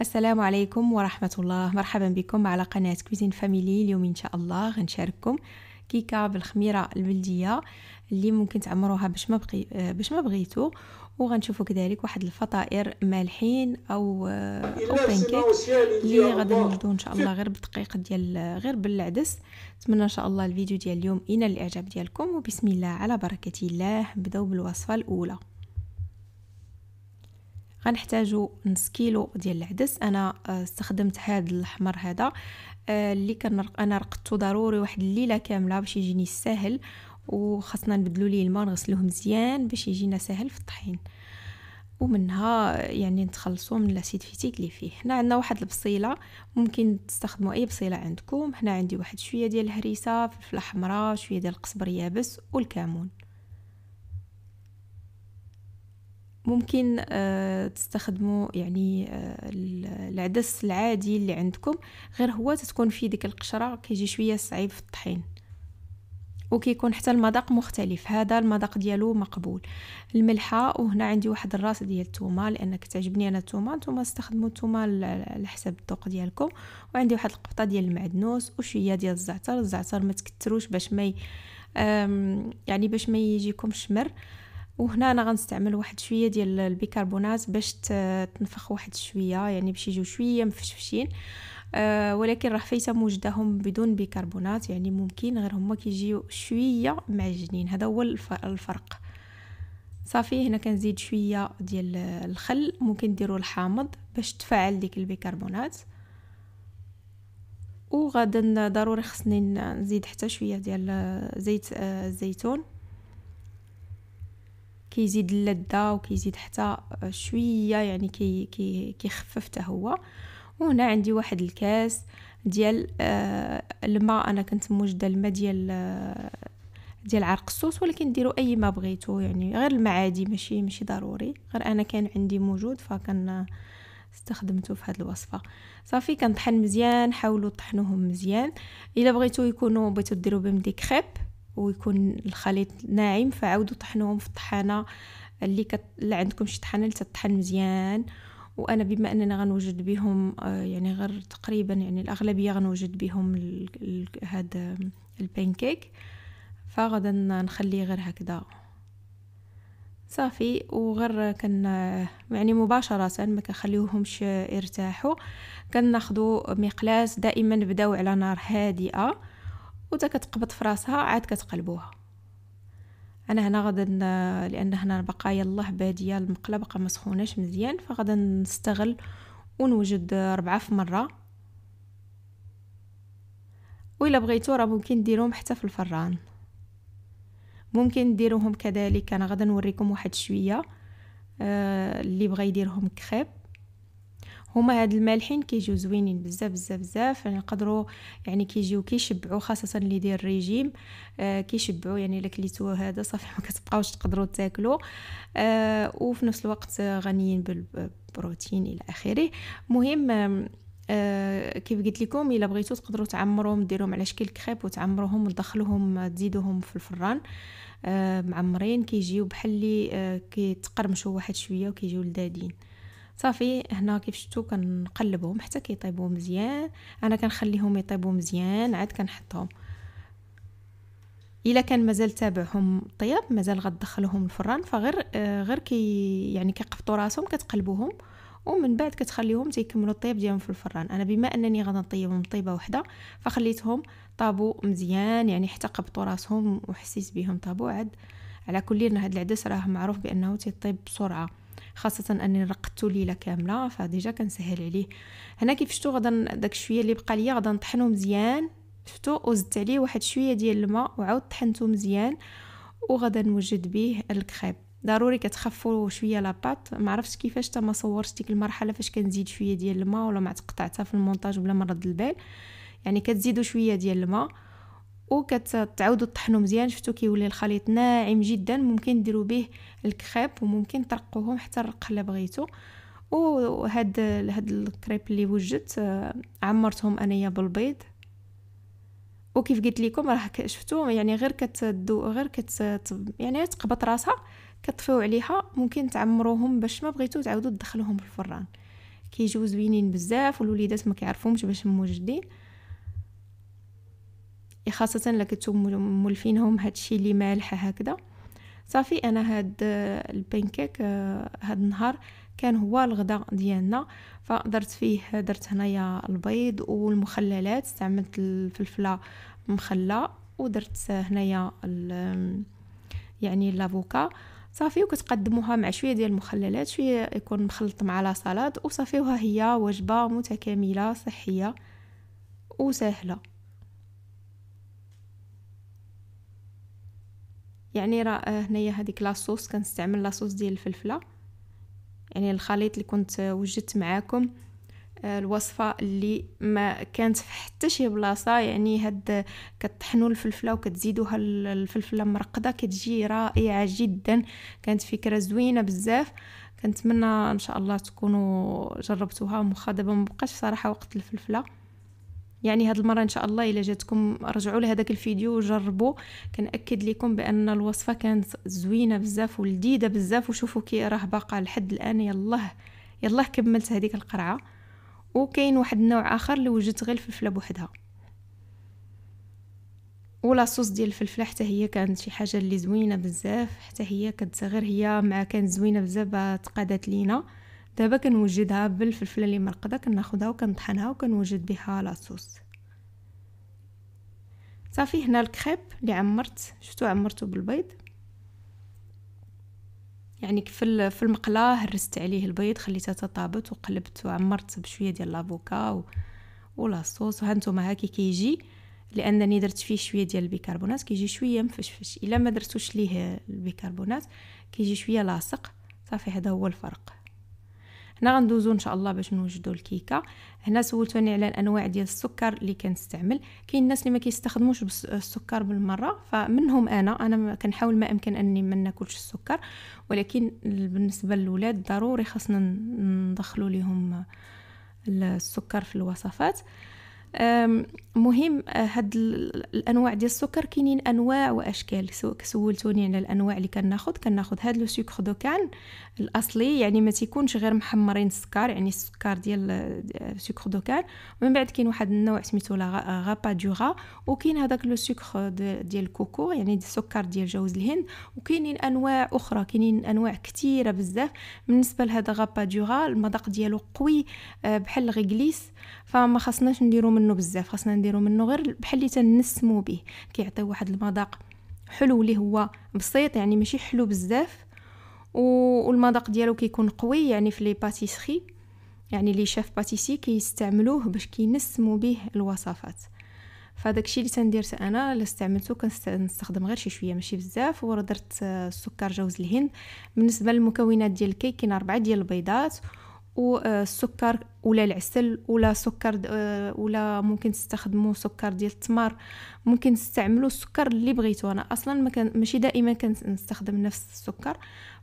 السلام عليكم ورحمة الله مرحبا بكم على قناة كوزين فاميلي اليوم إن شاء الله غنشارككم كيكة بالخميرة البلدية اللي ممكن تعمروها باش ما بقي باش ما بغيتو وغنشوفوا كذلك واحد الفطائر مالحين او او بانكيك اللي غادي نلدو ان شاء الله غير بالدقيق ديال غير بالعدس نتمنى ان شاء الله الفيديو ديال اليوم ينال الاعجاب ديالكم وبسم الله على بركه الله نبداو بالوصفه الاولى غنحتاجو نص كيلو ديال العدس انا آه، استخدمت هذا الاحمر آه، هذا اللي كنرق انا رقدته ضروري واحد الليله كامله باش يجيني ساهل وخاصنا نبدلو ليه الماء نغسلوه مزيان باش يجينا ساهل في الطحين ومنها يعني نتخلصوا من الاسيد فيتيك اللي فيه هنا عندنا واحد البصيله ممكن تستخدموا اي بصيله عندكم هنا عندي واحد شويه ديال الهريسه فلفله حمراء شويه ديال القزبر يابس والكمون ممكن آه، تستخدموا يعني آه، العدس العادي اللي عندكم غير هو تتكون فيه ديك القشره كيجي شويه صعيب في الطحين وكيكون حتى المذاق مختلف هذا المذاق ديالو مقبول الملحه وهنا عندي واحد الراس ديال الثومه لان كتعجبني انا الثومه نتوما استخدموا الثومه على حسب الذوق ديالكم وعندي واحد القبطه ديال المعدنوس وشويه ديال الزعتر الزعتر ما تكتروش باش ما يعني باش ما يجيكمش مر وهنا انا غنستعمل واحد شويه ديال البيكربونات باش تنفخ واحد شويه يعني باش يجيو شويه مفشفشين أه ولكن راه فايته موجدهم بدون بيكربونات يعني ممكن غير هما كيجيو شويه معجنين هذا هو الفرق صافي هنا كنزيد شويه ديال الخل ممكن ديروا الحامض باش تفعل ديك البيكربونات وغادا ضروري خصني نزيد حتى شويه ديال زيت آه، الزيتون كيزيد اللذه وكيزيد حتى شويه يعني كي كي كيخفف حتى هو وهنا عندي واحد الكاس ديال آه الماء انا كنت موجده الماء ديال آه ديال عرق الصوص ولكن ديروا اي ما بغيتو يعني غير المعادي ماشي ماشي ضروري غير انا كان عندي موجود فكان استخدمته في هذه الوصفه صافي كنطحن مزيان حاولوا طحنوهم مزيان الا بغيتو يكونوا بغيتو ديروا بهم دي كريب ويكون الخليط ناعم فعاودوا طحنوهم في الطحانه اللي كت... اللي عندكم شي طحانه اللي تطحن مزيان وانا بما اننا غنوجد بهم آه، يعني غير تقريبا يعني الاغلبيه غنوجد بهم ال... ال... هذا البانكيك فغدا نخليه غير هكذا صافي وغير كن يعني مباشرة ما كنخليوهمش يرتاحوا كناخدو مقلاس دائما نبداو على نار هادئة وتا كتقبض في راسها عاد كتقلبوها انا هنا غادا لان هنا بقى يلاه باديه المقله باقا ما سخوناش مزيان فغادا نستغل ونوجد ربعه في مره وإلا بغيتو راه ممكن ديروهم حتى في الفران ممكن ديروهم كذلك انا غادا نوريكم واحد شويه آه، اللي بغى يديرهم كخيب هما هاد المالحين كيجيو زوينين بزاف بزاف بزاف يعني نقدروا يعني كيجيو كيشبعوا خاصه اللي يدير الريجيم آه كيشبعوا يعني الا كليتوه هذا صافي ما كتبقاوش تقدروا تاكلوا آه وفي نفس الوقت غنيين بالبروتين الى اخره مهم آه كيف قلت لكم الا بغيتو تقدروا تعمروهم ديروهم على شكل كريب وتعمروهم وتدخلوهم تزيدوهم في الفران آه معمرين كيجيو بحال اللي آه كيتقرمشوا واحد شويه وكيجيو لذادين صافي هنا كيف شفتو كنقلبهم حتى كيطيبوا مزيان انا كنخليهم يطيبوا مزيان عاد كنحطهم الا كان مازال تابعهم طياب مازال غدخلهم الفران فغير آه غير كي يعني كيقفطوا راسهم كتقلبوهم ومن بعد كتخليهم تيكملوا الطياب ديالهم في الفران انا بما انني غادي نطيبهم طيبه وحده فخليتهم طابو مزيان يعني حتى قبطوا راسهم وحسيت بهم طابو عاد على كل هاد العدس راه معروف بانه تيطيب بسرعه خاصه اني رقدتو ليله كامله فديجا كنسهل عليه هنا كيف شتو غدا داك شويه اللي بقى ليا غدا نطحنو مزيان شفتو وزدت عليه واحد شويه ديال الماء وعاود طحنتو مزيان وغدا نوجد به الكريب ضروري كتخفوا شويه لاباط ما عرفتش كيفاش تما صورت ديك المرحله فاش كنزيد شويه ديال الماء ولا ما تقطعتها في المونتاج ولا ما رد البال يعني كتزيدوا شويه ديال الماء وكتعاودوا تطحنوا مزيان شفتوا كيولي الخليط ناعم جدا ممكن ديروا به الكريب وممكن ترقوهم حتى الرقه اللي بغيتو وهاد هاد الكريب اللي وجدت آه، عمرتهم انايا بالبيض وكيف قلت لكم راه شفتوا يعني غير كتدو غير كت يعني تقبط راسها كطفيو عليها ممكن تعمروهم باش ما بغيتو تعاودوا تدخلوهم في الفران كيجيو زوينين بزاف والوليدات ما كيعرفوهمش باش موجدين خاصه لكنتو مولفينهم هادشي اللي مالح هكذا صافي انا هاد البانكيك هاد النهار كان هو الغداء ديالنا فدرت فيه درت هنايا البيض والمخللات استعملت الفلفله مخلة ودرت هنايا يعني لافوكا صافي وكتقدموها مع شويه ديال المخللات شويه يكون مخلط مع لا صلاد وصافي وها هي وجبه متكامله صحيه وسهله يعني راه هنايا هذيك لاصوص كنستعمل لاصوص ديال الفلفله يعني الخليط اللي كنت وجدت معاكم آه، الوصفه اللي ما كانت في حتى شي بلاصه يعني هاد كطحنوا الفلفله وكتزيدوها الفلفله مرقده كتجي رائعه جدا كانت فكره زوينه بزاف كنتمنى ان شاء الله تكونوا جربتوها مخا دابا مبقاش صراحه وقت الفلفله يعني هاد المره ان شاء الله الا جاتكم رجعوا لهذاك الفيديو وجربوا كنأكد لكم بان الوصفه كانت زوينه بزاف ولذيذه بزاف وشوفوا كي راه باقا لحد الان يلاه يلاه كملت هذيك القرعه وكاين واحد النوع اخر اللي وجدت غير الفلفله بوحدها ولا صوص ديال الفلفله حتى هي كانت شي حاجه اللي زوينه بزاف حتى هي كانت غير هي مع كانت زوينه بزاف تقادات لينا دابا كنوجدها بالفلفله اللي مرقده كناخدها وكنطحنها وكنوجد بها لاصوص صافي هنا الكريب اللي عمرت شفتو عمرته بالبيض يعني في في المقله هرست عليه البيض خليته تطابت وقلبت وعمرت بشويه ديال لافوكا و... ولاصوص وهانتوما هاكي كيجي لانني درت فيه شويه ديال البيكربونات كيجي شويه مفشفش الا ما درتوش ليه البيكربونات كيجي شويه لاصق صافي هذا هو الفرق هنا غندوزو ان شاء الله باش نوجدو الكيكه هنا سولتوني على الانواع ديال السكر اللي كنستعمل كاين الناس اللي ما كيستخدموش السكر بالمره فمنهم انا انا كنحاول ما امكن اني ما ناكلش السكر ولكن بالنسبه للولاد ضروري خاصنا ندخلو ليهم السكر في الوصفات مهم آه، هاد الانواع ديال السكر كاينين انواع واشكال سولتوني على الانواع اللي كناخد كناخد هاد لو سوكر دو كان الاصلي يعني ما تيكونش غير محمرين السكر يعني السكر ديال آه، سوكر دو كان من بعد كاين واحد النوع سميتو لا آه، غابا دوغا وكاين هذاك لو سوكر ديال الكوكو يعني السكر ديال جوز الهند وكاينين انواع اخرى كاينين انواع كثيره بزاف بالنسبه لهذا غابا دوغا المذاق ديالو قوي بحال الغليس فما خصناش نديرو منه بزاف خصنا نديرو منه غير بحال اللي تنسمو به كيعطي واحد المذاق حلو اللي هو بسيط يعني ماشي حلو بزاف والمذاق ديالو كيكون قوي يعني في لي باتيسري يعني لي شاف باتيسي كيستعملوه باش كينسمو به الوصفات فداك الشيء اللي تندير انا الا استعملته كنستخدم غير شي شويه ماشي بزاف ورا درت السكر جوز الهند بالنسبه للمكونات ديال الكيك كاين اربعه ديال البيضات والسكر آه، ولا العسل ولا سكر آه، ولا ممكن تستخدموا سكر ديال التمر ممكن تستعملوا السكر اللي بغيتو انا اصلا ما كان ماشي دائما كنستخدم نفس السكر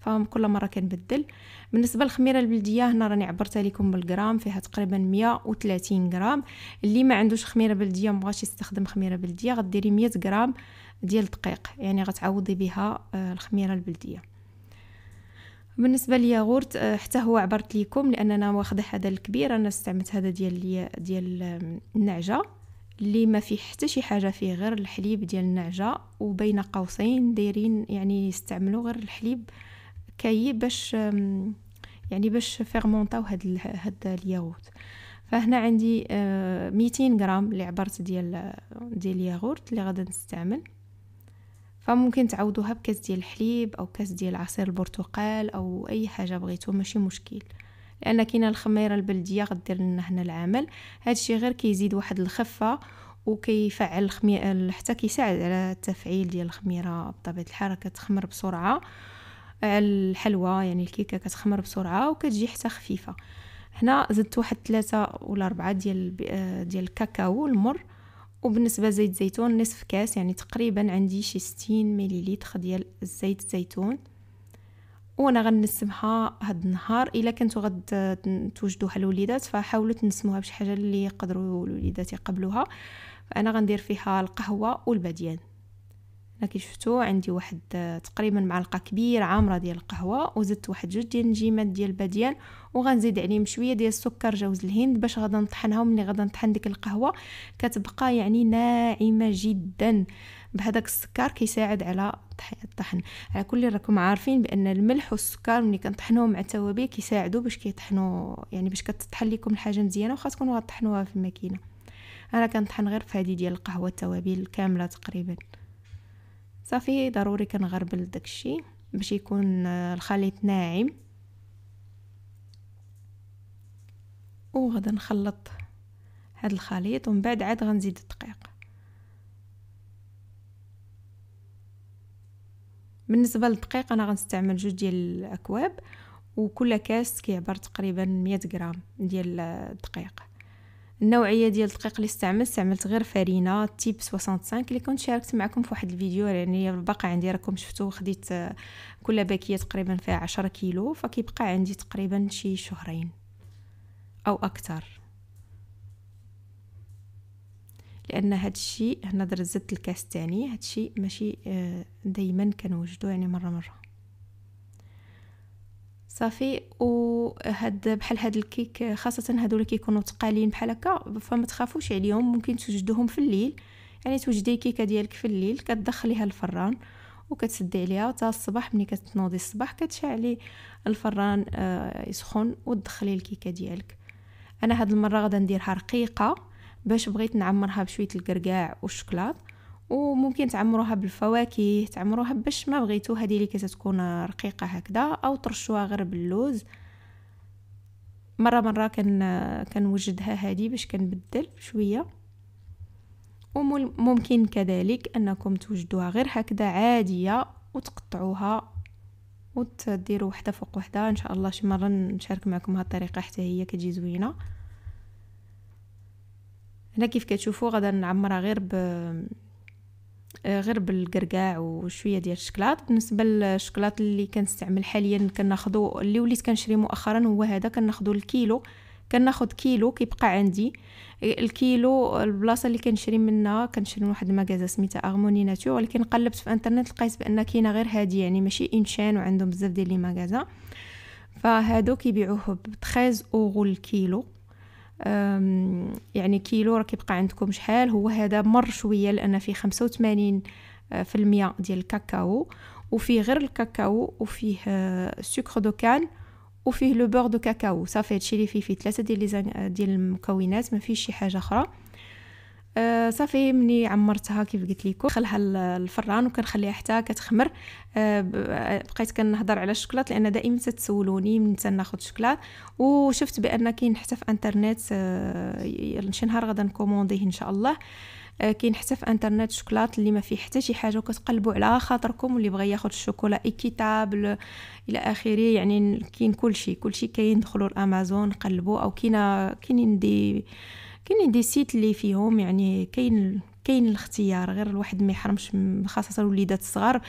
فكل مره كنبدل بالنسبه للخميره البلديه هنا راني عبرت لكم بالغرام فيها تقريبا 130 غرام اللي ما عندوش خميره بلديه ما بغاش يستخدم خميره بلديه غديري 100 غرام ديال الدقيق يعني غتعوضي بها آه، الخميره البلديه بالنسبه للياغورت آه، حتى هو عبرت ليكم لاننا واخده هذا الكبير انا استعملت هذا ديال ديال النعجه اللي ما فيه حتى شي حاجه فيه غير الحليب ديال النعجه وبين قوسين دايرين يعني يستعملوا غير الحليب كاي باش يعني باش فيرمونطاو هاد هاد الياغورت فهنا عندي 200 آه، غرام اللي عبرت ديال آه، ديال الياغورت اللي غادا نستعمل فممكن تعوضوها بكاس ديال الحليب او كاس ديال عصير البرتقال او اي حاجه بغيتو ماشي مشكل لان كاينه الخميره البلديه غدير لنا هنا العمل هادشي غير كيزيد واحد الخفه وكيفعل الخميره حتى كيساعد على التفعيل ديال الخميره بطبيعه الحال كتخمر بسرعه الحلوى يعني الكيكه كتخمر بسرعه وكتجي حتى خفيفه هنا زدت واحد ثلاثة ولا أربعة ديال ديال الكاكاو المر وبالنسبه لزيت زيتون نصف كاس يعني تقريبا عندي شي 60 مليليتر ديال زيت الزيتون وانا غنسمها هاد النهار الا كنتو غد توجدوها الوليدات فحاولوا تنسموها بشي حاجه اللي يقدروا الوليدات يقبلوها فانا غندير فيها القهوه والبديان كي شفتو عندي واحد تقريبا معلقه كبيره عامره ديال القهوه وزدت واحد جوج ديال النجيمات ديال الباديان وغنزيد عليهم شويه ديال السكر جوز الهند باش غادا نطحنها ومني غادا نطحن ديك القهوه كتبقى يعني ناعمه جدا بهذاك السكر كيساعد على الطحن على كل راكم عارفين بان الملح والسكر ملي كنطحنوه مع التوابل كيساعدوا باش كيطحنوا يعني باش كتطحن لكم الحاجه مزيانه وخا تكونوا غطحنوها في الماكينه انا كنطحن غير في هذه ديال القهوه التوابل كامله تقريبا صافي ضروري كنغربل داكشي باش يكون آه، الخليط ناعم وغادي نخلط هاد الخليط ومن بعد عاد غنزيد الدقيق بالنسبه للدقيق انا غنستعمل جوج ديال الاكواب وكل كاس كيعبر تقريبا 100 غرام ديال آه، الدقيق النوعيه ديال الدقيق اللي استعملت استعملت غير فرينه تيب 65 اللي كنت شاركت معكم في واحد الفيديو يعني الباقي عندي راكم شفتوه خديت كل باكيه تقريبا فيها 10 كيلو فكيبقى عندي تقريبا شي شهرين او اكثر لان هذا الشيء هنا درت زدت الكاس الثاني هذا الشيء ماشي آه، دائما كنوجدو يعني مره مره صافي وهاد بحال هاد الكيك خاصه هادو اللي كيكونوا تقالين بحال هكا فما تخافوش عليهم ممكن توجدوهم في الليل يعني توجدي الكيكه ديالك في الليل كتدخليها الفران وكتسدي عليها حتى الصباح ملي كتنوضي الصباح كتشعلي الفران آه يسخن وتدخلي الكيكه ديالك انا هاد المره غادا نديرها رقيقه باش بغيت نعمرها بشويه الكركاع والشوكولاد وممكن تعمروها بالفواكه تعمروها باش ما بغيتو هذه اللي كتكون رقيقه هكذا او ترشوها غير باللوز مره مره كان كنوجدها هذه باش كنبدل شويه وممكن كذلك انكم توجدوها غير هكذا عاديه وتقطعوها وتديروا وحده فوق وحده ان شاء الله شي مره نشارك معكم هاد الطريقه حتى هي كتجي زوينه هنا كيف كتشوفوا غادا نعمرها غير ب آه، غير بالقرقاع وشويه ديال الشكلاط بالنسبه للشكلاط اللي كنستعمل حاليا كناخذو اللي وليت كنشري مؤخرا هو هذا كناخذو الكيلو كناخذ كيلو كيبقى عندي آه، الكيلو البلاصه اللي كنشري منها كنشري من واحد المغازه سميتها اغموني ناتور ولكن قلبت في انترنت لقيت بان كاينه غير هادي يعني ماشي انشان وعندهم بزاف ديال لي مغازه فهادو كيبيعوه ب 13 اورو الكيلو يعني كيلو راه كيبقى عندكم شحال هو هذا مر شويه لان فيه 85 آه، في المية ديال الكاكاو وفيه غير الكاكاو وفيه آه، سكر دو كان وفيه لو بور دو كاكاو صافي هادشي اللي فيه فيه ثلاثه ديال آه، ديال المكونات ما فيهش شي حاجه اخرى آه صافي مني عمرتها كيف قلت لكم دخلها الفران وكنخليها حتى كتخمر آه،, آه بقيت كنهضر على الشكلاط لان دائما تتسولوني من تناخذ الشكلاط وشفت بان كاين حتى في انترنت آه شي نهار غدا نكومونديه ان شاء الله آه، كاين حتى في انترنت شوكولات اللي ما فيه حتى شي حاجه وكتقلبوا على خاطركم واللي بغى ياخذ الشوكولا ايكيتابل الى اخره يعني كاين كلشي كلشي كاين دخلوا الامازون قلبوا او كاين كاينين دي كاين دي سيت اللي فيهم يعني كاين كاين الاختيار غير الواحد ما يحرمش خاصه الوليدات الصغار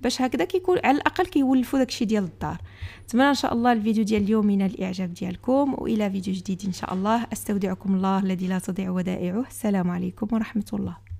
باش هكذا كيكون على الاقل كيولفوا داكشي ديال الدار نتمنى ان شاء الله الفيديو ديال اليوم ينال الاعجاب ديالكم والى فيديو جديد ان شاء الله استودعكم الله الذي لا تضيع ودائعه السلام عليكم ورحمه الله